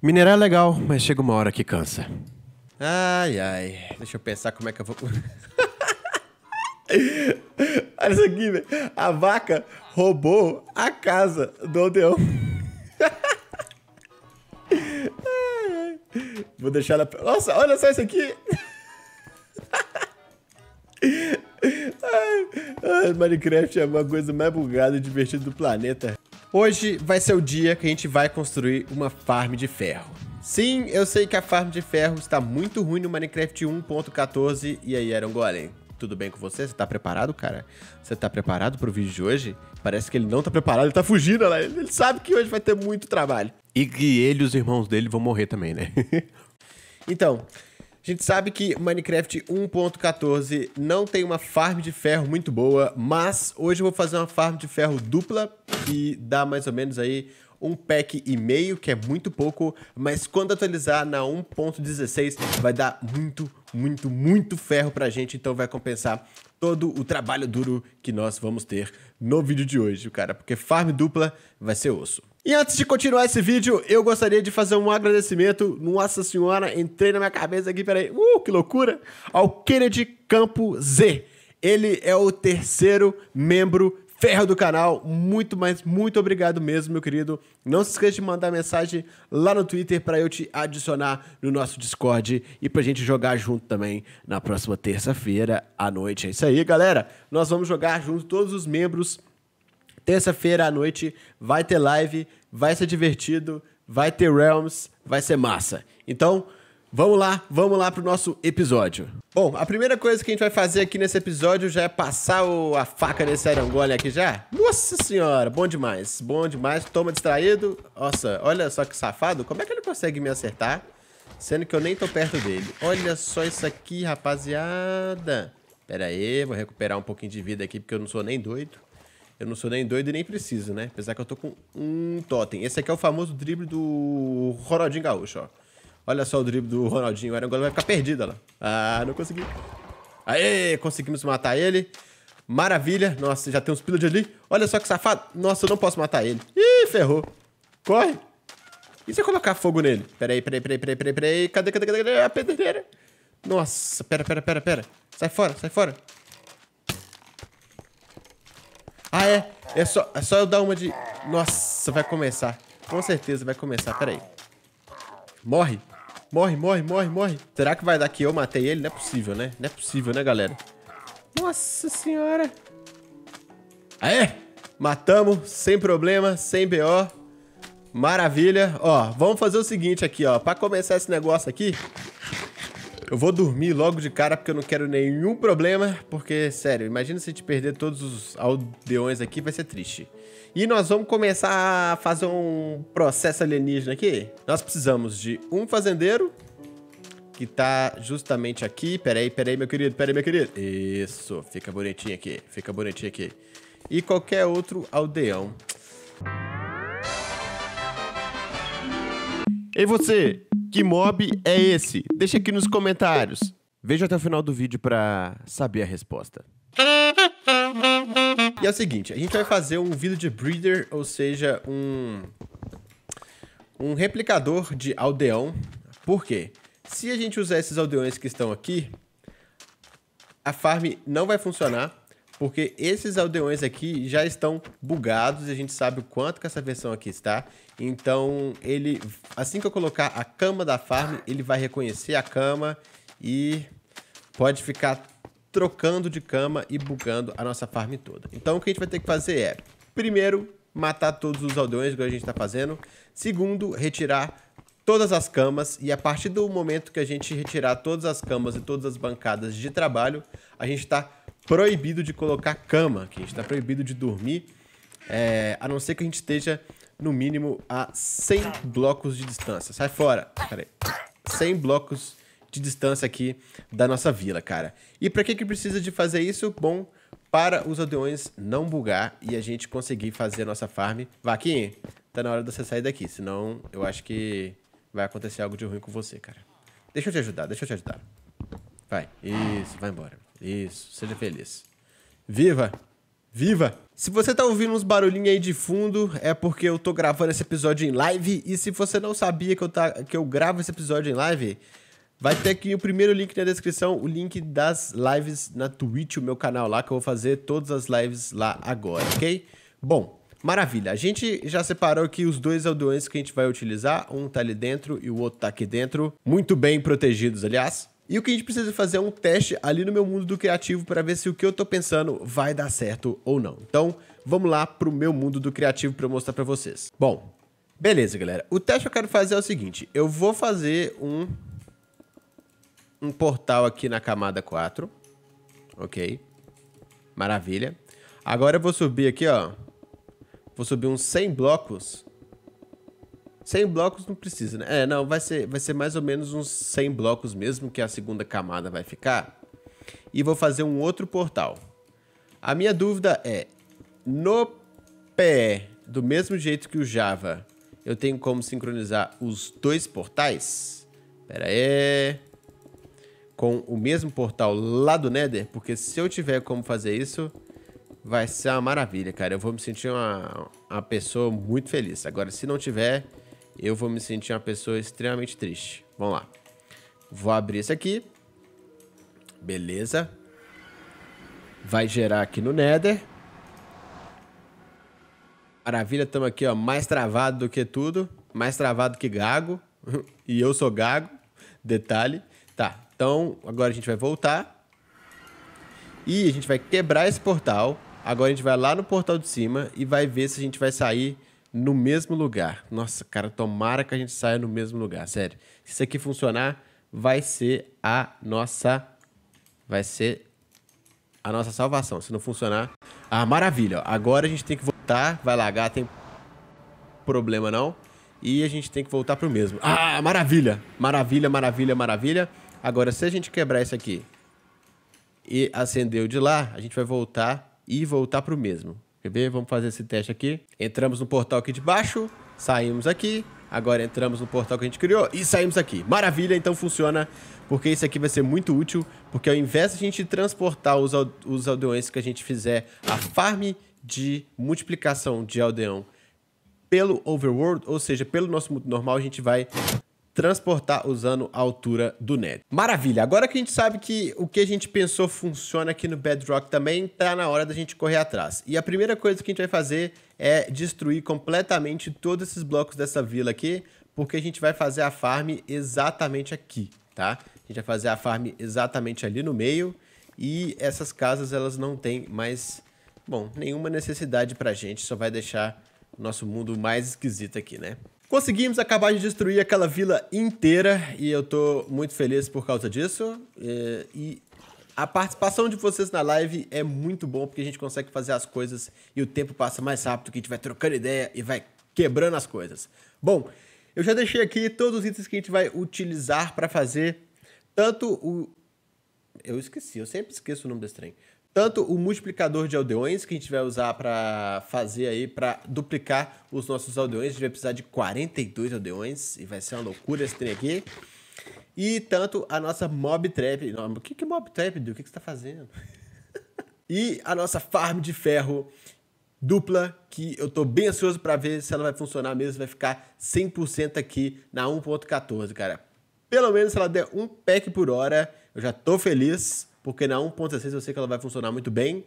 Minerar é legal, mas chega uma hora que cansa. Ai, ai. Deixa eu pensar como é que eu vou. Olha isso aqui, velho. A vaca roubou a casa do Odeon. Vou deixar ela. Nossa, olha só isso aqui. Ai, Minecraft é uma coisa mais bugada e divertida do planeta. Hoje vai ser o dia que a gente vai construir uma farm de ferro. Sim, eu sei que a farm de ferro está muito ruim no Minecraft 1.14. E aí, Aaron Golem, tudo bem com você? Você tá preparado, cara? Você tá preparado pro vídeo de hoje? Parece que ele não tá preparado, ele tá fugindo, lá. Né? Ele sabe que hoje vai ter muito trabalho. E que ele e os irmãos dele vão morrer também, né? então, a gente sabe que Minecraft 1.14 não tem uma farm de ferro muito boa, mas hoje eu vou fazer uma farm de ferro dupla, que dá mais ou menos aí um pack e meio, que é muito pouco, mas quando atualizar na 1.16 vai dar muito, muito, muito ferro pra gente, então vai compensar todo o trabalho duro que nós vamos ter no vídeo de hoje, cara, porque farm dupla vai ser osso. E antes de continuar esse vídeo, eu gostaria de fazer um agradecimento, nossa senhora, entrei na minha cabeça aqui, peraí, uh, que loucura, ao Kennedy Campo Z. Ele é o terceiro membro ferro do canal. Muito, mais, muito obrigado mesmo, meu querido. Não se esqueça de mandar mensagem lá no Twitter para eu te adicionar no nosso Discord e para a gente jogar junto também na próxima terça-feira à noite. É isso aí, galera. Nós vamos jogar junto todos os membros Terça-feira à noite vai ter live, vai ser divertido, vai ter Realms, vai ser massa. Então, vamos lá, vamos lá pro nosso episódio. Bom, a primeira coisa que a gente vai fazer aqui nesse episódio já é passar o, a faca nesse arangole aqui já. Nossa senhora, bom demais, bom demais. Toma distraído. Nossa, olha só que safado. Como é que ele consegue me acertar? Sendo que eu nem tô perto dele. Olha só isso aqui, rapaziada. Pera aí, vou recuperar um pouquinho de vida aqui, porque eu não sou nem doido. Eu não sou nem doido e nem preciso, né? Apesar que eu tô com um totem. Esse aqui é o famoso drible do Ronaldinho Gaúcho, ó. Olha só o drible do Ronaldinho. O Arangola vai ficar perdido, lá. Ah, não consegui. Aê, conseguimos matar ele. Maravilha. Nossa, já tem uns pilos ali. Olha só que safado. Nossa, eu não posso matar ele. Ih, ferrou. Corre. E se eu colocar fogo nele? Peraí, peraí, peraí, peraí, peraí, peraí. Cadê, cadê, cadê, cadê? A pedreira. Nossa, pera, pera, pera, pera. Sai fora, sai fora. Ah, é. É só, é só eu dar uma de... Nossa, vai começar. Com certeza vai começar. Pera aí. Morre. Morre, morre, morre, morre. Será que vai dar que eu matei ele? Não é possível, né? Não é possível, né, galera? Nossa senhora. Aê! Ah, é? Matamos, sem problema, sem BO. Maravilha. Ó, vamos fazer o seguinte aqui, ó. Pra começar esse negócio aqui, eu vou dormir logo de cara porque eu não quero nenhum problema. Porque, sério, imagina se a gente perder todos os aldeões aqui, vai ser triste. E nós vamos começar a fazer um processo alienígena aqui. Nós precisamos de um fazendeiro, que tá justamente aqui. Peraí, peraí, meu querido, peraí, meu querido. Isso, fica bonitinho aqui, fica bonitinho aqui. E qualquer outro aldeão. E você, que mob é esse? Deixa aqui nos comentários. Veja até o final do vídeo para saber a resposta. E é o seguinte, a gente vai fazer um Village Breeder, ou seja, um, um replicador de aldeão. Por quê? Se a gente usar esses aldeões que estão aqui, a farm não vai funcionar porque esses aldeões aqui já estão bugados e a gente sabe o quanto que essa versão aqui está. Então, ele, assim que eu colocar a cama da farm, ele vai reconhecer a cama e pode ficar trocando de cama e bugando a nossa farm toda. Então, o que a gente vai ter que fazer é, primeiro, matar todos os aldeões, igual a gente está fazendo. Segundo, retirar todas as camas e a partir do momento que a gente retirar todas as camas e todas as bancadas de trabalho, a gente está proibido de colocar cama, que a gente está proibido de dormir, é, a não ser que a gente esteja, no mínimo, a 100 blocos de distância. Sai fora! Peraí. 100 blocos de distância aqui da nossa vila, cara. E para que que precisa de fazer isso? Bom, para os aldeões não bugar e a gente conseguir fazer a nossa farm. Vaquinha, tá na hora de você sair daqui, senão eu acho que vai acontecer algo de ruim com você, cara. Deixa eu te ajudar, deixa eu te ajudar. Vai, isso, vai embora. Isso, seja feliz. Viva! Viva! Se você tá ouvindo uns barulhinhos aí de fundo, é porque eu tô gravando esse episódio em live. E se você não sabia que eu, tá, que eu gravo esse episódio em live, vai ter aqui o primeiro link na descrição, o link das lives na Twitch, o meu canal lá, que eu vou fazer todas as lives lá agora, ok? Bom, maravilha. A gente já separou aqui os dois aldeões que a gente vai utilizar. Um tá ali dentro e o outro tá aqui dentro. Muito bem protegidos, aliás. E o que a gente precisa fazer é um teste ali no meu mundo do criativo para ver se o que eu estou pensando vai dar certo ou não. Então, vamos lá para o meu mundo do criativo para eu mostrar para vocês. Bom, beleza, galera. O teste que eu quero fazer é o seguinte, eu vou fazer um um portal aqui na camada 4. OK? Maravilha. Agora eu vou subir aqui, ó. Vou subir uns 100 blocos 100 blocos não precisa, né? É, não, vai ser, vai ser mais ou menos uns 100 blocos mesmo que a segunda camada vai ficar. E vou fazer um outro portal. A minha dúvida é, no pé do mesmo jeito que o Java, eu tenho como sincronizar os dois portais? Pera aí. Com o mesmo portal lá do Nether? Porque se eu tiver como fazer isso, vai ser uma maravilha, cara. Eu vou me sentir uma, uma pessoa muito feliz. Agora, se não tiver, eu vou me sentir uma pessoa extremamente triste. Vamos lá. Vou abrir isso aqui. Beleza. Vai gerar aqui no Nether. Maravilha, estamos aqui, ó, mais travado do que tudo. Mais travado que gago. e eu sou gago. Detalhe. Tá, então agora a gente vai voltar. E a gente vai quebrar esse portal. Agora a gente vai lá no portal de cima e vai ver se a gente vai sair no mesmo lugar. Nossa, cara, tomara que a gente saia no mesmo lugar, sério. Se isso aqui funcionar, vai ser a nossa vai ser a nossa salvação. Se não funcionar, ah, maravilha. Agora a gente tem que voltar, vai lagar, tem problema não. E a gente tem que voltar pro mesmo. Ah, maravilha. Maravilha, maravilha, maravilha. Agora se a gente quebrar isso aqui e acender o de lá, a gente vai voltar e voltar pro mesmo. Quer ver? Vamos fazer esse teste aqui. Entramos no portal aqui de baixo, saímos aqui. Agora entramos no portal que a gente criou e saímos aqui. Maravilha, então funciona, porque isso aqui vai ser muito útil, porque ao invés de a gente transportar os, os aldeões que a gente fizer a farm de multiplicação de aldeão pelo overworld, ou seja, pelo nosso mundo normal, a gente vai transportar usando a altura do Ned. Maravilha! Agora que a gente sabe que o que a gente pensou funciona aqui no Bedrock também, tá na hora da gente correr atrás. E a primeira coisa que a gente vai fazer é destruir completamente todos esses blocos dessa vila aqui, porque a gente vai fazer a farm exatamente aqui, tá? A gente vai fazer a farm exatamente ali no meio e essas casas elas não têm mais, bom, nenhuma necessidade pra gente, só vai deixar o nosso mundo mais esquisito aqui, né? Conseguimos acabar de destruir aquela vila inteira e eu tô muito feliz por causa disso. E, é, e a participação de vocês na live é muito bom porque a gente consegue fazer as coisas e o tempo passa mais rápido que a gente vai trocando ideia e vai quebrando as coisas. Bom, eu já deixei aqui todos os itens que a gente vai utilizar para fazer tanto o eu esqueci, eu sempre esqueço o nome desse trem tanto o multiplicador de aldeões que a gente vai usar para fazer aí, para duplicar os nossos aldeões. A gente vai precisar de 42 aldeões e vai ser uma loucura esse trem aqui. E tanto a nossa mob trap. Não, o que, que é mob trap, do O que, que você tá fazendo? e a nossa farm de ferro dupla, que eu tô bem ansioso para ver se ela vai funcionar mesmo, vai ficar 100% aqui na 1.14, cara. Pelo menos se ela der um pack por hora, eu já tô feliz porque na 1.6 eu sei que ela vai funcionar muito bem.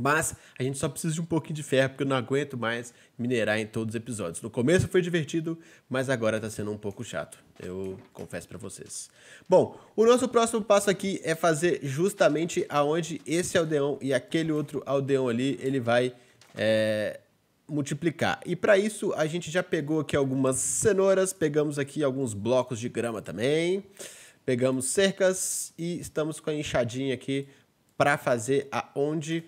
Mas a gente só precisa de um pouquinho de ferro, porque eu não aguento mais minerar em todos os episódios. No começo foi divertido, mas agora tá sendo um pouco chato. Eu confesso para vocês. Bom, o nosso próximo passo aqui é fazer justamente aonde esse aldeão e aquele outro aldeão ali, ele vai é, multiplicar. E para isso, a gente já pegou aqui algumas cenouras, pegamos aqui alguns blocos de grama também pegamos cercas e estamos com a enxadinha aqui para fazer aonde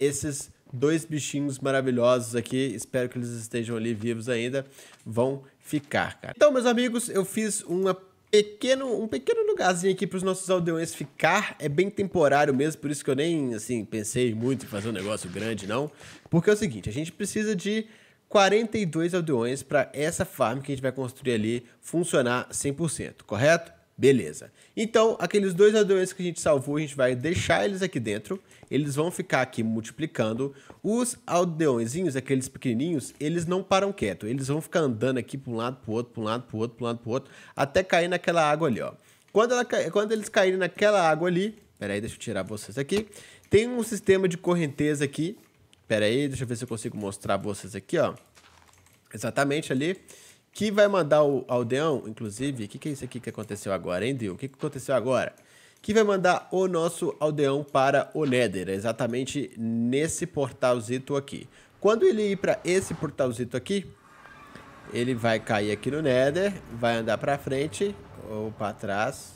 esses dois bichinhos maravilhosos aqui, espero que eles estejam ali vivos ainda, vão ficar, cara. Então, meus amigos, eu fiz uma pequeno, um pequeno lugarzinho aqui para os nossos aldeões ficar. É bem temporário mesmo, por isso que eu nem assim pensei muito em fazer um negócio grande, não. Porque é o seguinte, a gente precisa de 42 aldeões para essa farm que a gente vai construir ali funcionar 100%, correto? Beleza. Então, aqueles dois aldeões que a gente salvou, a gente vai deixar eles aqui dentro. Eles vão ficar aqui multiplicando. Os aldeõezinhos, aqueles pequenininhos, eles não param quieto. Eles vão ficar andando aqui para um lado, para o outro, para um lado, para o outro, para um lado, para o outro, até cair naquela água ali, ó. Quando, ela, quando eles caírem naquela água ali... Pera aí, deixa eu tirar vocês aqui. Tem um sistema de correnteza aqui. Pera aí, deixa eu ver se eu consigo mostrar vocês aqui, ó. Exatamente ali que vai mandar o Aldeão, inclusive, o que, que é isso aqui que aconteceu agora, hein, Dil? O que, que aconteceu agora? Que vai mandar o nosso Aldeão para o Nether, exatamente nesse portalzito aqui. Quando ele ir para esse portalzito aqui, ele vai cair aqui no Nether, vai andar para frente, ou para trás,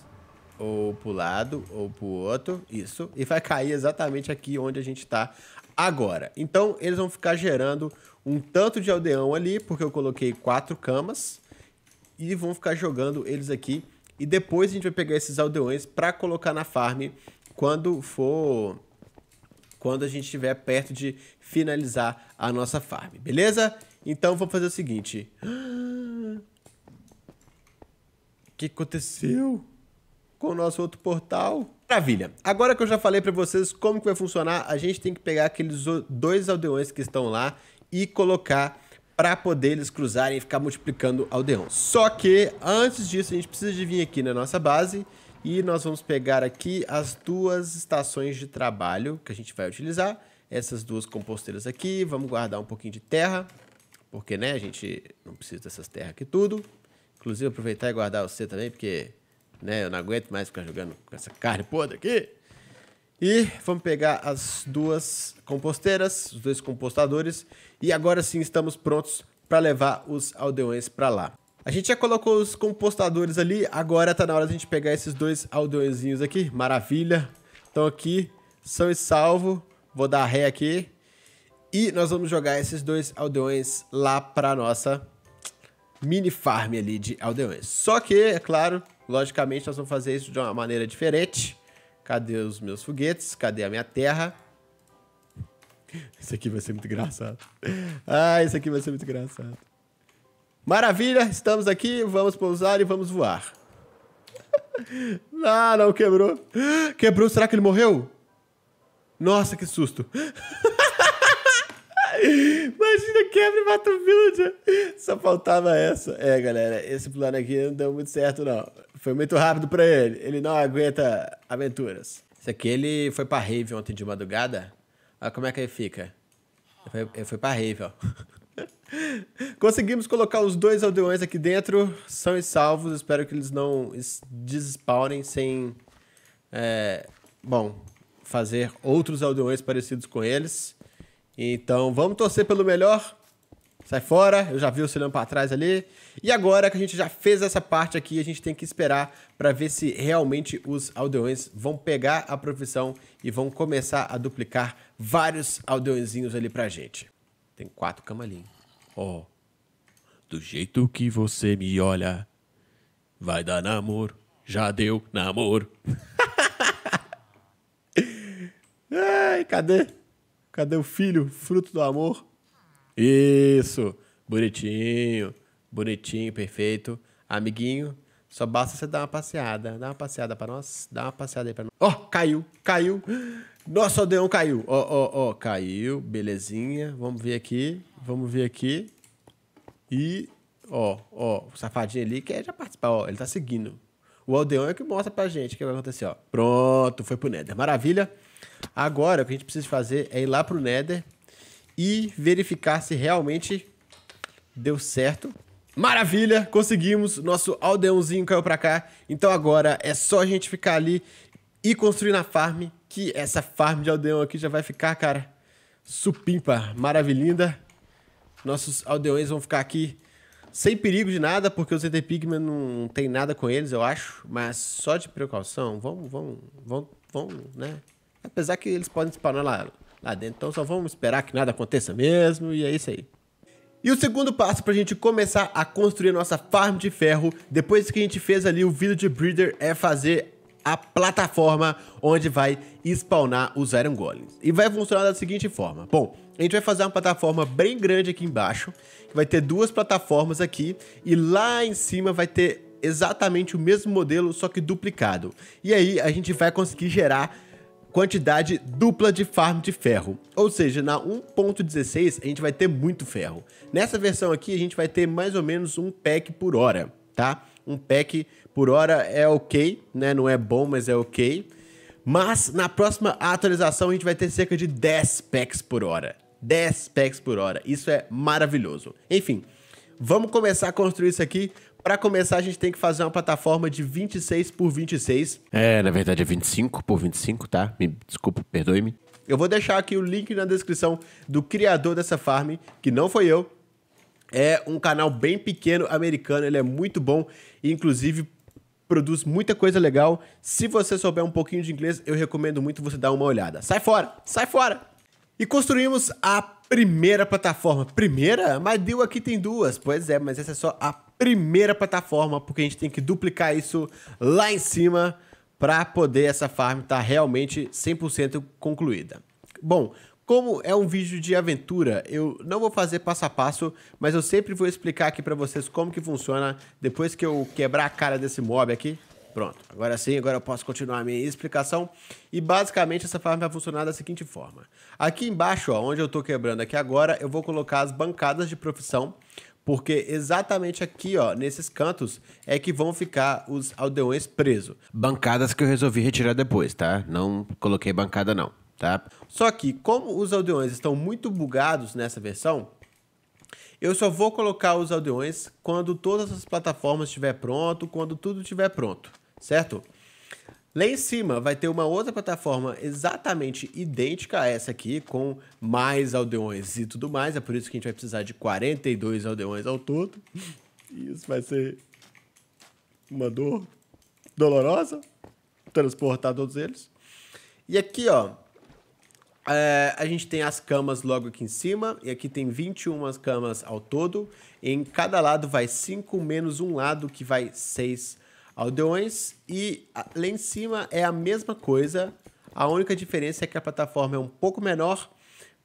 ou para o lado, ou para o outro, isso. E vai cair exatamente aqui onde a gente está agora. Então, eles vão ficar gerando um tanto de aldeão ali, porque eu coloquei quatro camas. E vão ficar jogando eles aqui. E depois a gente vai pegar esses aldeões para colocar na farm quando for... Quando a gente estiver perto de finalizar a nossa farm, beleza? Então vou fazer o seguinte. O que aconteceu com o nosso outro portal? Maravilha. Agora que eu já falei para vocês como que vai funcionar, a gente tem que pegar aqueles dois aldeões que estão lá e colocar para poder eles cruzarem e ficar multiplicando aldeão. Só que antes disso a gente precisa de vir aqui na nossa base e nós vamos pegar aqui as duas estações de trabalho que a gente vai utilizar. Essas duas composteiras aqui, vamos guardar um pouquinho de terra, porque né, a gente não precisa dessas terras aqui tudo. Inclusive aproveitar e guardar você também, porque né, eu não aguento mais ficar jogando com essa carne podre aqui. E vamos pegar as duas composteiras, os dois compostadores. E agora sim estamos prontos para levar os aldeões para lá. A gente já colocou os compostadores ali, agora tá na hora de a gente pegar esses dois aldeõezinhos aqui. Maravilha. Estão aqui, são e salvo. Vou dar ré aqui. E nós vamos jogar esses dois aldeões lá para nossa mini farm ali de aldeões. Só que, é claro, logicamente nós vamos fazer isso de uma maneira diferente. Cadê os meus foguetes? Cadê a minha terra? Isso aqui vai ser muito engraçado. Ah, isso aqui vai ser muito engraçado. Maravilha, estamos aqui, vamos pousar e vamos voar. ah, não, quebrou. Quebrou, será que ele morreu? Nossa, que susto. Imagina, quebra e mata o villager. Só faltava essa. É, galera, esse plano aqui não deu muito certo, não. Foi muito rápido pra ele. Ele não aguenta aventuras. Isso aqui, ele foi pra rave ontem de madrugada. Olha como é que ele fica. Ele foi, ele foi pra rave, ó. Conseguimos colocar os dois aldeões aqui dentro. São e salvos. Espero que eles não despawnem sem... É, bom, fazer outros aldeões parecidos com eles. Então vamos torcer pelo melhor. Sai fora, eu já vi você olhando para trás ali. E agora que a gente já fez essa parte aqui, a gente tem que esperar para ver se realmente os aldeões vão pegar a profissão e vão começar a duplicar vários aldeõezinhos ali pra gente. Tem quatro camalinhos. Ó. Oh, do jeito que você me olha, vai dar namoro. Já deu namoro. Ai, cadê? Cadê o filho, fruto do amor? Isso, bonitinho, bonitinho, perfeito. Amiguinho, só basta você dar uma passeada. Dá uma passeada para nós, dá uma passeada aí para nós. Ó, oh, caiu, caiu. Nossa, o Odeon caiu. Ó, ó, ó, caiu, belezinha. Vamos ver aqui, vamos ver aqui. E, ó, ó, o safadinho ali quer já participar, ó, ele tá seguindo. O aldeão é que mostra pra gente o que vai acontecer, ó. Pronto, foi pro Nether. Maravilha. Agora, o que a gente precisa fazer é ir lá pro Nether e verificar se realmente deu certo. Maravilha, conseguimos, nosso aldeãozinho caiu para cá. Então agora é só a gente ficar ali e construir na farm, que essa farm de aldeão aqui já vai ficar, cara, supimpa, maravilhinda. Nossos aldeões vão ficar aqui sem perigo de nada, porque os ET Pigman não tem nada com eles, eu acho. Mas só de precaução, vamos, vamos, vamos, vamos, né? Apesar que eles podem spawnar lá, lá dentro. Então só vamos esperar que nada aconteça mesmo e é isso aí. E o segundo passo para a gente começar a construir a nossa farm de ferro, depois que a gente fez ali o Village Breeder, é fazer a plataforma onde vai spawnar os Iron Golems. E vai funcionar da seguinte forma. Bom, a gente vai fazer uma plataforma bem grande aqui embaixo, vai ter duas plataformas aqui, e lá em cima vai ter exatamente o mesmo modelo, só que duplicado. E aí a gente vai conseguir gerar quantidade dupla de farm de ferro. Ou seja, na 1.16 a gente vai ter muito ferro. Nessa versão aqui a gente vai ter mais ou menos um pack por hora, tá? Um pack por hora é ok, né? Não é bom, mas é ok. Mas na próxima atualização a gente vai ter cerca de 10 packs por hora. 10 packs por hora. Isso é maravilhoso. Enfim, vamos começar a construir isso aqui para começar, a gente tem que fazer uma plataforma de 26 por 26. É, na verdade é 25 por 25, tá? Me desculpa, perdoe-me. Eu vou deixar aqui o link na descrição do criador dessa farm, que não foi eu. É um canal bem pequeno americano, ele é muito bom e inclusive produz muita coisa legal. Se você souber um pouquinho de inglês, eu recomendo muito você dar uma olhada. Sai fora, sai fora. E construímos a primeira plataforma. Primeira? Mas deu aqui tem duas. Pois é, mas essa é só a primeira plataforma, porque a gente tem que duplicar isso lá em cima para poder essa farm estar tá realmente 100% concluída. Bom, como é um vídeo de aventura, eu não vou fazer passo a passo, mas eu sempre vou explicar aqui para vocês como que funciona depois que eu quebrar a cara desse mob aqui. Pronto, agora sim, agora eu posso continuar a minha explicação. E basicamente essa farm vai funcionar da seguinte forma. Aqui embaixo, ó, onde eu estou quebrando aqui agora, eu vou colocar as bancadas de profissão porque exatamente aqui, ó, nesses cantos, é que vão ficar os aldeões presos. Bancadas que eu resolvi retirar depois, tá? Não coloquei bancada não, tá? Só que, como os aldeões estão muito bugados nessa versão, eu só vou colocar os aldeões quando todas as plataformas estiver pronto, quando tudo estiver pronto, certo? Lá em cima vai ter uma outra plataforma exatamente idêntica a essa aqui, com mais aldeões e tudo mais. É por isso que a gente vai precisar de 42 aldeões ao todo. Isso vai ser uma dor dolorosa transportar todos eles. E aqui, ó, é, a gente tem as camas logo aqui em cima, e aqui tem 21 camas ao todo. Em cada lado vai 5 menos um lado, que vai 6 aldeões e lá em cima é a mesma coisa. A única diferença é que a plataforma é um pouco menor,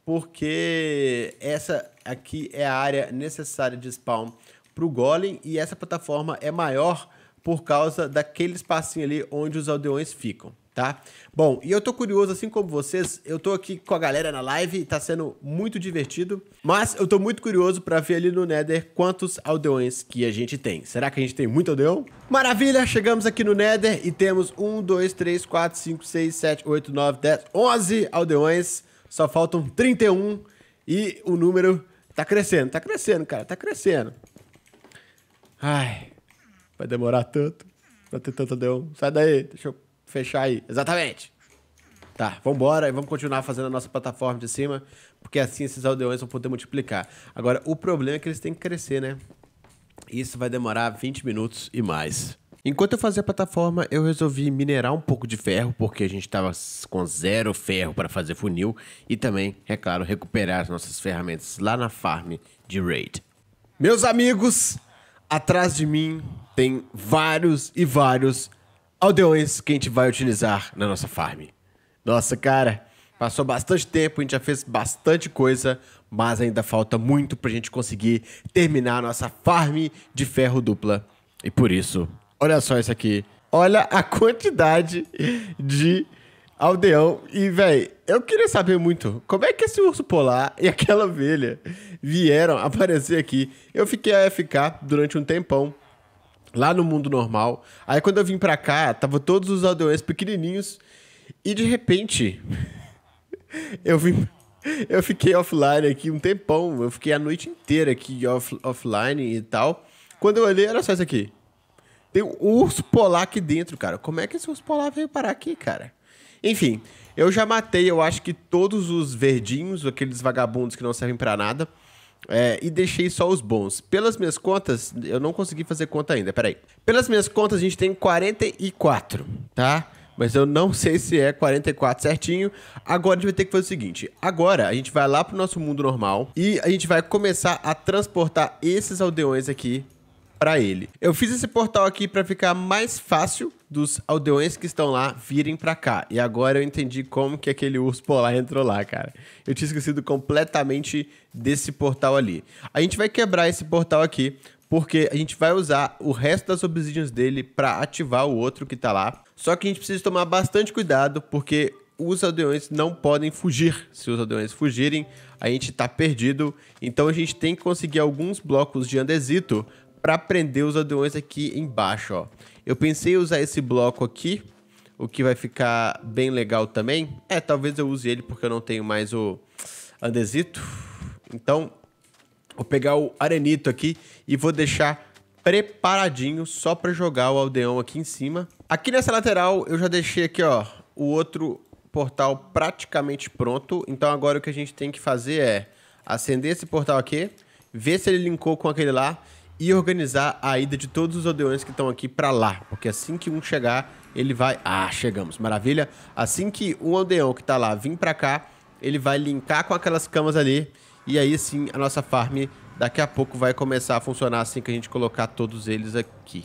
porque essa aqui é a área necessária de spawn para o Golem e essa plataforma é maior por causa daquele espacinho ali onde os aldeões ficam tá? Bom, e eu tô curioso, assim como vocês, eu tô aqui com a galera na live, tá sendo muito divertido, mas eu tô muito curioso para ver ali no Nether quantos aldeões que a gente tem. Será que a gente tem muito aldeão? Maravilha, chegamos aqui no Nether e temos 1, 2, 3, 4, 5, 6, 7, 8, 9, 10, 11 aldeões, só faltam 31 e o número tá crescendo, tá crescendo, cara, tá crescendo. Ai, vai demorar tanto pra ter tanto aldeão. Sai daí, deixa eu fechar aí. Exatamente. Tá, vambora e vamos continuar fazendo a nossa plataforma de cima, porque assim esses aldeões vão poder multiplicar. Agora, o problema é que eles têm que crescer, né? Isso vai demorar 20 minutos e mais. Enquanto eu fazia a plataforma, eu resolvi minerar um pouco de ferro, porque a gente estava com zero ferro para fazer funil, e também, é claro, recuperar as nossas ferramentas lá na farm de Raid. Meus amigos, atrás de mim tem vários e vários aldeões que a gente vai utilizar na nossa farm. Nossa, cara, passou bastante tempo, a gente já fez bastante coisa, mas ainda falta muito pra gente conseguir terminar a nossa farm de ferro dupla. E por isso, olha só isso aqui. Olha a quantidade de aldeão. E, véi. eu queria saber muito como é que esse urso polar e aquela ovelha vieram aparecer aqui. Eu fiquei AFK durante um tempão lá no mundo normal. Aí quando eu vim pra cá, tava todos os aldeões pequenininhos e de repente eu vim eu fiquei offline aqui um tempão, eu fiquei a noite inteira aqui off, offline e tal. Quando eu olhei era só isso aqui. Tem um urso polar aqui dentro, cara. Como é que esse urso polar veio parar aqui, cara? Enfim, eu já matei, eu acho que todos os verdinhos, aqueles vagabundos que não servem para nada. É, e deixei só os bons. Pelas minhas contas, eu não consegui fazer conta ainda, peraí. Pelas minhas contas, a gente tem 44, tá? Mas eu não sei se é 44 certinho. Agora a gente vai ter que fazer o seguinte: agora a gente vai lá pro nosso mundo normal e a gente vai começar a transportar esses aldeões aqui para ele. Eu fiz esse portal aqui para ficar mais fácil dos aldeões que estão lá virem para cá. E agora eu entendi como que aquele urso polar entrou lá, cara. Eu tinha esquecido completamente desse portal ali. A gente vai quebrar esse portal aqui, porque a gente vai usar o resto das obsidians dele para ativar o outro que tá lá. Só que a gente precisa tomar bastante cuidado, porque os aldeões não podem fugir. Se os aldeões fugirem, a gente tá perdido. Então a gente tem que conseguir alguns blocos de andesito para prender os aldeões aqui embaixo, ó. Eu pensei em usar esse bloco aqui, o que vai ficar bem legal também. É, talvez eu use ele porque eu não tenho mais o andesito. Então, vou pegar o arenito aqui e vou deixar preparadinho só para jogar o aldeão aqui em cima. Aqui nessa lateral eu já deixei aqui, ó, o outro portal praticamente pronto. Então agora o que a gente tem que fazer é acender esse portal aqui, ver se ele linkou com aquele lá e organizar a ida de todos os aldeões que estão aqui para lá, porque assim que um chegar, ele vai, ah, chegamos, maravilha. Assim que um aldeão que tá lá vir para cá, ele vai linkar com aquelas camas ali e aí sim a nossa farm daqui a pouco vai começar a funcionar assim que a gente colocar todos eles aqui.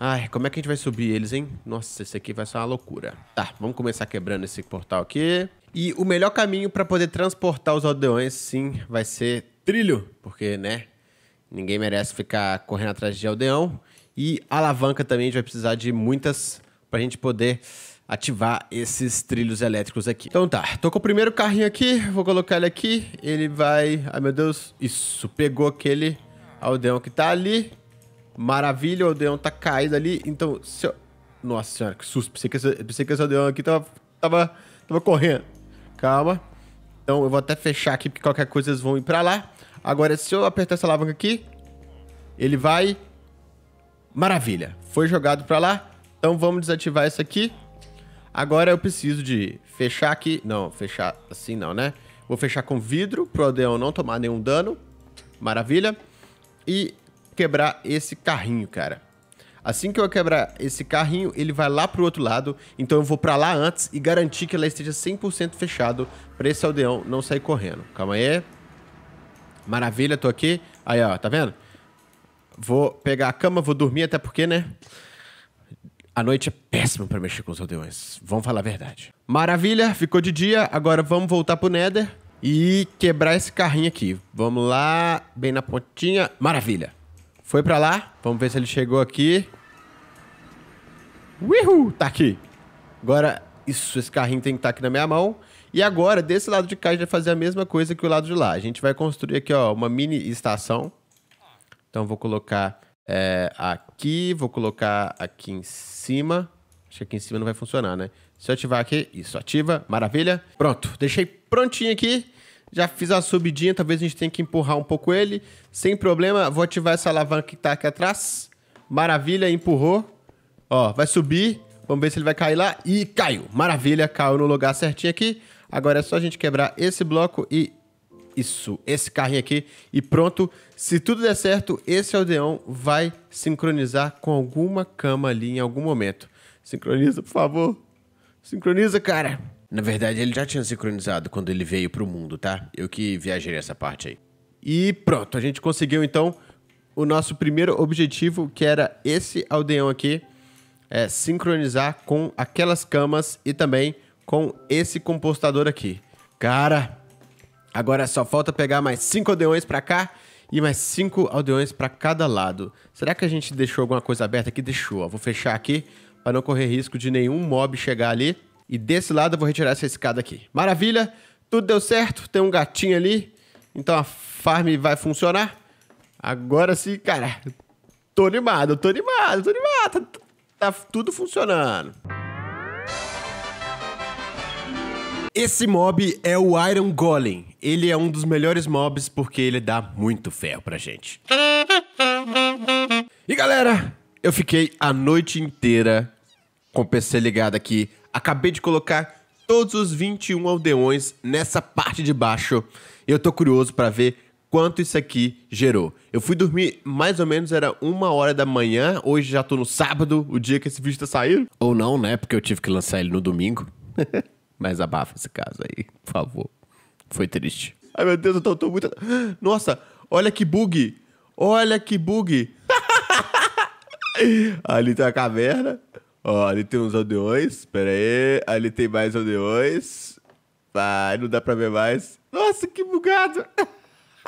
Ai, como é que a gente vai subir eles, hein? Nossa, esse aqui vai ser uma loucura. Tá, vamos começar quebrando esse portal aqui. E o melhor caminho para poder transportar os aldeões, sim, vai ser trilho. Porque, né, Ninguém merece ficar correndo atrás de aldeão. E alavanca também, a gente vai precisar de muitas para a gente poder ativar esses trilhos elétricos aqui. Então tá, tô com o primeiro carrinho aqui, vou colocar ele aqui, ele vai... Ai meu Deus, isso, pegou aquele aldeão que tá ali. Maravilha, o aldeão tá caído ali, então... Se eu... Nossa senhora, que susto, pensei que esse, pensei que esse aldeão aqui tava, tava, tava correndo. Calma. Então eu vou até fechar aqui, porque qualquer coisa eles vão ir para lá. Agora, se eu apertar essa alavanca aqui, ele vai... Maravilha. Foi jogado para lá. Então, vamos desativar isso aqui. Agora, eu preciso de fechar aqui. Não, fechar assim não, né? Vou fechar com vidro pro Odeon não tomar nenhum dano. Maravilha. E quebrar esse carrinho, cara. Assim que eu quebrar esse carrinho, ele vai lá pro outro lado. Então eu vou para lá antes e garantir que ela esteja 100% fechado para esse aldeão não sair correndo. Calma aí. Maravilha, tô aqui. Aí, ó, tá vendo? Vou pegar a cama, vou dormir, até porque, né? A noite é péssima para mexer com os aldeões. Vamos falar a verdade. Maravilha, ficou de dia. Agora vamos voltar pro Nether e quebrar esse carrinho aqui. Vamos lá, bem na pontinha. Maravilha. Foi para lá. Vamos ver se ele chegou aqui. Uhul, tá aqui. Agora, isso, esse carrinho tem que estar tá aqui na minha mão. E agora, desse lado de cá, a gente vai fazer a mesma coisa que o lado de lá. A gente vai construir aqui, ó, uma mini estação. Então, vou colocar é, aqui, vou colocar aqui em cima. Acho que aqui em cima não vai funcionar, né? Se eu ativar aqui, isso, ativa, maravilha. Pronto, deixei prontinho aqui. Já fiz a subidinha, talvez a gente tenha que empurrar um pouco ele. Sem problema, vou ativar essa alavanca que tá aqui atrás. Maravilha, empurrou. Ó, vai subir. Vamos ver se ele vai cair lá. E caiu. Maravilha, caiu no lugar certinho aqui. Agora é só a gente quebrar esse bloco e isso, esse carrinho aqui e pronto. Se tudo der certo, esse aldeão vai sincronizar com alguma cama ali em algum momento. Sincroniza, por favor. Sincroniza, cara. Na verdade, ele já tinha sincronizado quando ele veio pro mundo, tá? Eu que viajei essa parte aí. E pronto, a gente conseguiu então o nosso primeiro objetivo, que era esse aldeão aqui, é sincronizar com aquelas camas e também com esse compostador aqui. Cara, agora só falta pegar mais cinco aldeões para cá e mais cinco aldeões para cada lado. Será que a gente deixou alguma coisa aberta aqui? Deixou, ó. Vou fechar aqui para não correr risco de nenhum mob chegar ali. E desse lado eu vou retirar essa escada aqui. Maravilha, tudo deu certo, tem um gatinho ali. Então a farm vai funcionar. Agora sim, cara, tô animado, tô animado, tô animado. Tá, tá tudo funcionando. Esse mob é o Iron Golem. Ele é um dos melhores mobs porque ele dá muito ferro pra gente. E galera, eu fiquei a noite inteira com o PC ligado aqui. Acabei de colocar todos os 21 aldeões nessa parte de baixo. E Eu tô curioso para ver quanto isso aqui gerou. Eu fui dormir mais ou menos, era uma hora da manhã. Hoje já tô no sábado, o dia que esse vídeo tá saindo. Ou não, né? Porque eu tive que lançar ele no domingo. Mas abafa esse caso aí, por favor. Foi triste. Ai, meu Deus, eu tô, tô muito. Nossa, olha que bug! Olha que bug! ali tem a caverna. Ó, ali tem uns aldeões. Pera aí. Ali tem mais aldeões. Vai, não dá pra ver mais. Nossa, que bugado!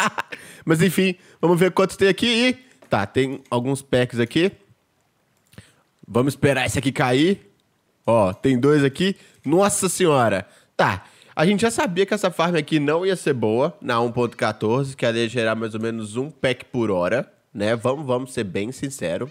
Mas enfim, vamos ver quantos tem aqui. Tá, tem alguns packs aqui. Vamos esperar esse aqui cair. Ó, tem dois aqui. Nossa senhora. Tá. A gente já sabia que essa farm aqui não ia ser boa na 1.14, que ela ia gerar mais ou menos um pack por hora, né? Vamos, vamos ser bem sincero.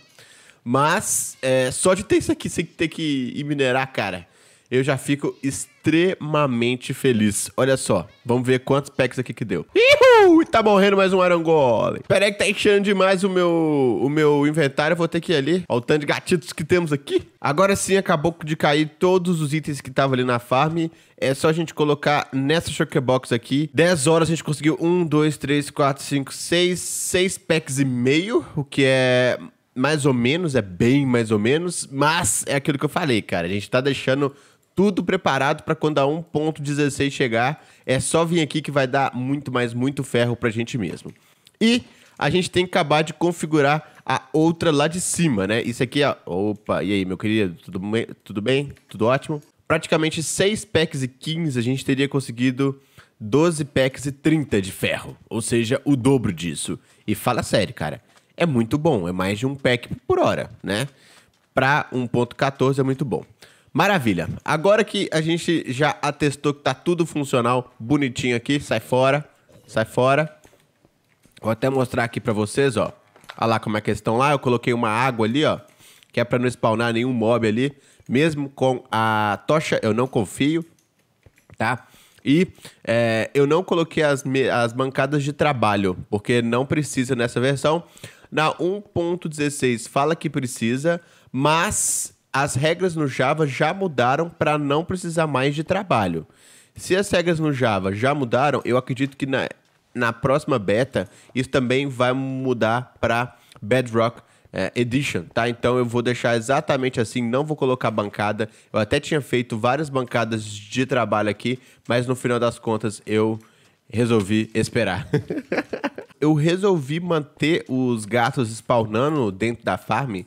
Mas é, só de ter isso aqui sem ter que ir minerar, cara, eu já fico extremamente feliz. Olha só, vamos ver quantos packs aqui que deu. Ihu! Tá morrendo mais um Arangole. Peraí que tá enchendo demais o meu, o meu inventário, vou ter que ir ali. Olha o tanto de gatitos que temos aqui. Agora sim, acabou de cair todos os itens que estavam ali na farm. É só a gente colocar nessa Shockbox aqui. 10 horas a gente conseguiu 1, 2, 3, 4, 5, 6, 6 packs e meio, o que é mais ou menos, é bem mais ou menos, mas é aquilo que eu falei, cara. A gente tá deixando tudo preparado para quando a 1.16 chegar. É só vir aqui que vai dar muito mais, muito ferro para a gente mesmo. E a gente tem que acabar de configurar a outra lá de cima, né? Isso aqui, ó. opa, e aí, meu querido, tudo, me... tudo bem? Tudo ótimo? Praticamente 6 packs e 15 a gente teria conseguido 12 packs e 30 de ferro, ou seja, o dobro disso. E fala sério, cara, é muito bom, é mais de um pack por hora, né? Para 1.14 é muito bom. Maravilha. Agora que a gente já atestou que tá tudo funcional, bonitinho aqui, sai fora, sai fora. Vou até mostrar aqui para vocês, ó. Olha lá como é que eles estão lá. Eu coloquei uma água ali, ó, que é para não spawnar nenhum mob ali. Mesmo com a tocha, eu não confio, tá? E é, eu não coloquei as, as bancadas de trabalho, porque não precisa nessa versão. Na 1.16 fala que precisa, mas as regras no Java já mudaram para não precisar mais de trabalho. Se as regras no Java já mudaram, eu acredito que na, na próxima beta isso também vai mudar para Bedrock é, Edition, tá? Então eu vou deixar exatamente assim, não vou colocar bancada. Eu até tinha feito várias bancadas de trabalho aqui, mas no final das contas eu resolvi esperar. eu resolvi manter os gatos spawnando dentro da farm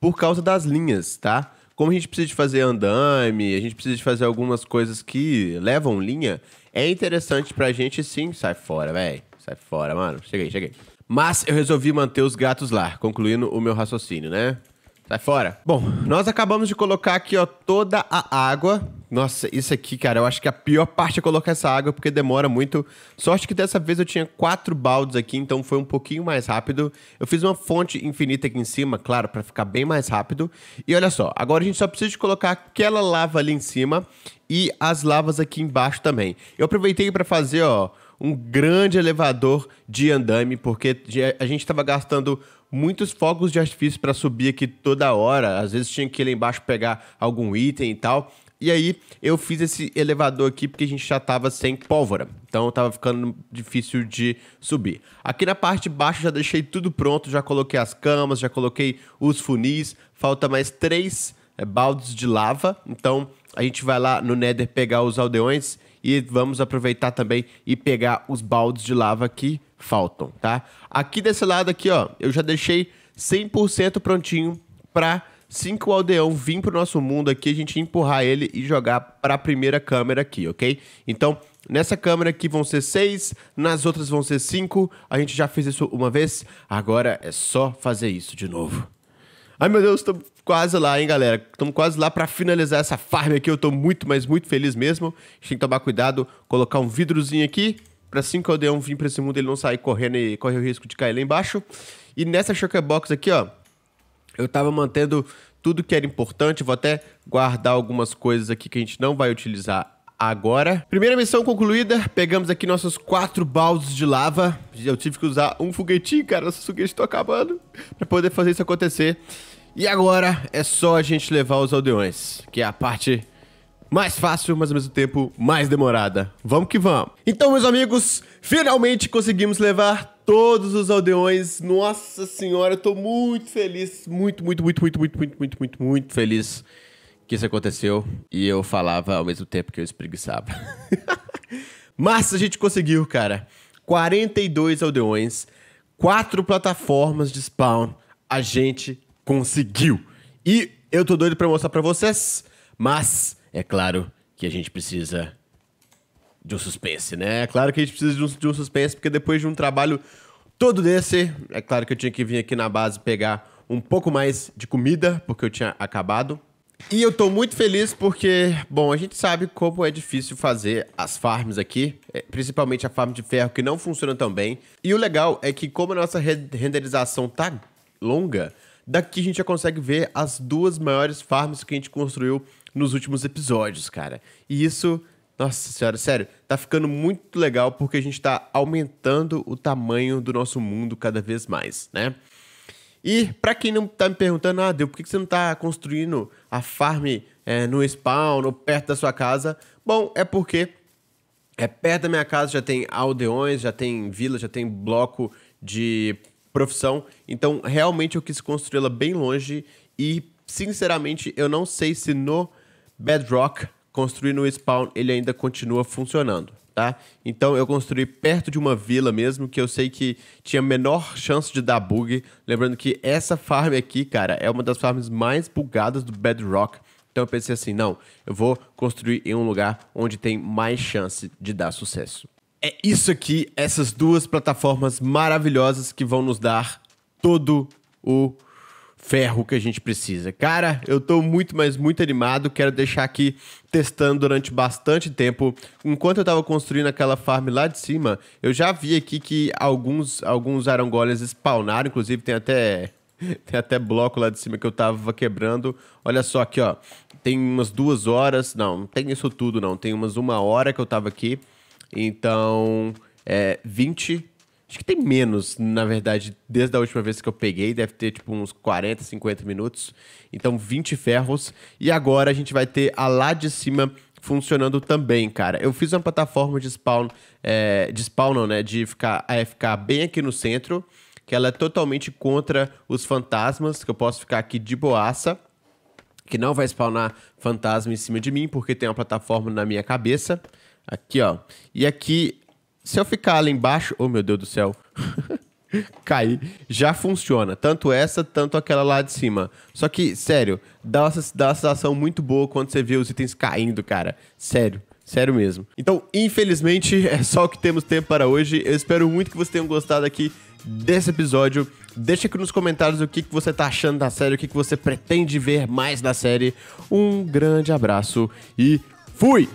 por causa das linhas, tá? Como a gente precisa de fazer andame, a gente precisa de fazer algumas coisas que levam linha, é interessante pra gente sim. Sai fora, velho. Sai fora, mano. Cheguei, cheguei. Mas eu resolvi manter os gatos lá, concluindo o meu raciocínio, né? Sai fora. Bom, nós acabamos de colocar aqui, ó, toda a água nossa, isso aqui, cara, eu acho que a pior parte é colocar essa água, porque demora muito. Sorte que dessa vez eu tinha quatro baldes aqui, então foi um pouquinho mais rápido. Eu fiz uma fonte infinita aqui em cima, claro, para ficar bem mais rápido. E olha só, agora a gente só precisa de colocar aquela lava ali em cima e as lavas aqui embaixo também. Eu aproveitei para fazer, ó, um grande elevador de andame, porque a gente estava gastando muitos fogos de artifício para subir aqui toda hora. Às vezes tinha que ir lá embaixo pegar algum item e tal. E aí eu fiz esse elevador aqui porque a gente já tava sem pólvora. Então tava ficando difícil de subir. Aqui na parte de baixo já deixei tudo pronto, já coloquei as camas, já coloquei os funis. Falta mais três é, baldes de lava. Então a gente vai lá no Nether pegar os aldeões e vamos aproveitar também e pegar os baldes de lava que faltam, tá? Aqui desse lado aqui, ó, eu já deixei 100% prontinho para Cinco aldeão vir pro nosso mundo aqui, a gente empurrar ele e jogar para a primeira câmera aqui, ok? Então, nessa câmera aqui vão ser seis, nas outras vão ser cinco. A gente já fez isso uma vez, agora é só fazer isso de novo. Ai meu Deus, tô quase lá, hein, galera? Tô quase lá para finalizar essa farm aqui. Eu estou muito, mas muito feliz mesmo. A gente tem que tomar cuidado, colocar um vidrozinho aqui para cinco aldeão vir para esse mundo ele não sair correndo e correr o risco de cair lá embaixo. E nessa shocker Box aqui, ó, eu estava mantendo tudo que era importante. Vou até guardar algumas coisas aqui que a gente não vai utilizar agora. Primeira missão concluída, pegamos aqui nossos quatro baldes de lava. Eu tive que usar um foguetinho, cara, nossos foguetes estão acabando, para poder fazer isso acontecer. E agora é só a gente levar os aldeões, que é a parte mais fácil, mas ao mesmo tempo mais demorada. Vamos que vamos. Então, meus amigos, finalmente conseguimos levar todos os aldeões. Nossa senhora, eu tô muito feliz. Muito, muito, muito, muito, muito, muito, muito, muito, muito feliz que isso aconteceu. E eu falava ao mesmo tempo que eu espreguiçava. Mas a gente conseguiu, cara. 42 aldeões, quatro plataformas de spawn. A gente conseguiu. E eu tô doido pra mostrar pra vocês. Mas, é claro que a gente precisa de um suspense, né? É claro que a gente precisa de um, de um suspense, porque depois de um trabalho todo desse, é claro que eu tinha que vir aqui na base pegar um pouco mais de comida, porque eu tinha acabado. E eu tô muito feliz porque, bom, a gente sabe como é difícil fazer as farms aqui, é, principalmente a farm de ferro que não funciona tão bem. E o legal é que como a nossa renderização tá longa, daqui a gente já consegue ver as duas maiores farms que a gente construiu nos últimos episódios, cara. E isso nossa senhora, sério, tá ficando muito legal porque a gente tá aumentando o tamanho do nosso mundo cada vez mais, né? E para quem não tá me perguntando, ah, Deus, por que você não tá construindo a farm é, no spawn ou perto da sua casa? Bom, é porque é perto da minha casa já tem aldeões, já tem vila, já tem bloco de profissão. Então, realmente eu quis construí-la bem longe e, sinceramente, eu não sei se no Bedrock Construir no spawn, ele ainda continua funcionando, tá? Então eu construí perto de uma vila mesmo, que eu sei que tinha menor chance de dar bug. Lembrando que essa farm aqui, cara, é uma das farms mais bugadas do Bedrock. Então eu pensei assim, não, eu vou construir em um lugar onde tem mais chance de dar sucesso. É isso aqui, essas duas plataformas maravilhosas que vão nos dar todo o ferro que a gente precisa. Cara, eu tô muito, mas muito animado. Quero deixar aqui testando durante bastante tempo. Enquanto eu tava construindo aquela farm lá de cima, eu já vi aqui que alguns, alguns arangolas spawnaram. Inclusive, tem até, tem até bloco lá de cima que eu tava quebrando. Olha só aqui, ó. Tem umas duas horas. Não, não tem isso tudo, não. Tem umas uma hora que eu tava aqui. Então, é 20 Acho que tem menos, na verdade, desde a última vez que eu peguei, deve ter tipo uns 40, 50 minutos. Então, 20 ferros. E agora a gente vai ter a lá de cima funcionando também, cara. Eu fiz uma plataforma de spawn, é, de spawn não, né? De ficar AFK é bem aqui no centro, que ela é totalmente contra os fantasmas, que eu posso ficar aqui de boaça, que não vai spawnar fantasma em cima de mim, porque tem uma plataforma na minha cabeça. Aqui, ó. E aqui se eu ficar lá embaixo, oh meu Deus do céu, cair, já funciona. Tanto essa, tanto aquela lá de cima. Só que, sério, dá uma, dá uma sensação muito boa quando você vê os itens caindo, cara. Sério. Sério mesmo. Então, infelizmente, é só o que temos tempo para hoje. Eu espero muito que vocês tenham gostado aqui desse episódio. Deixa aqui nos comentários o que, que você tá achando da série, o que, que você pretende ver mais da série. Um grande abraço e fui!